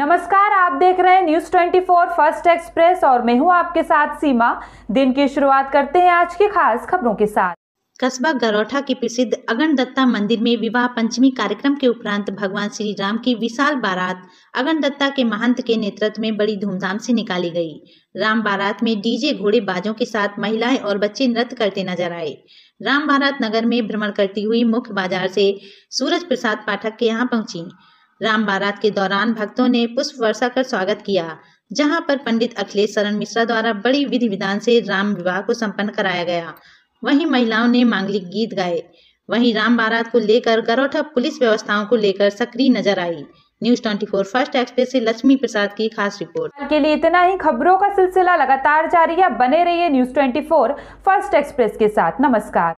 नमस्कार आप देख रहे हैं न्यूज 24 फर्स्ट एक्सप्रेस और मैं हूं आपके साथ सीमा दिन की शुरुआत करते हैं आज की खास खबरों के साथ कस्बा गरौठा के प्रसिद्ध अगण दत्ता मंदिर में विवाह पंचमी कार्यक्रम के उपरांत भगवान श्री राम की विशाल बारात अगण दत्ता के महंत के नेतृत्व में बड़ी धूमधाम से निकाली गई राम बारात में डीजे घोड़े बाजों के साथ महिलाएं और बच्चे नृत्य करते नजर आए राम बारात नगर में भ्रमण करती हुई मुख्य बाजार से सूरज प्रसाद पाठक के यहाँ पहुंची राम बारात के दौरान भक्तों ने पुष्प वर्षा कर स्वागत किया जहां पर पंडित अखिलेश शरण मिश्रा द्वारा बड़ी विधि विधान से राम विवाह को संपन्न कराया गया वहीं महिलाओं ने मांगलिक गीत गाए वहीं राम बारात को लेकर गरौठा पुलिस व्यवस्थाओं को लेकर सक्रिय नजर आई न्यूज 24 फर्स्ट एक्सप्रेस से लक्ष्मी प्रसाद की खास रिपोर्ट के लिए इतना ही खबरों का सिलसिला लगातार जारी है बने रहिए न्यूज 24 फर्स्ट एक्सप्रेस के साथ नमस्कार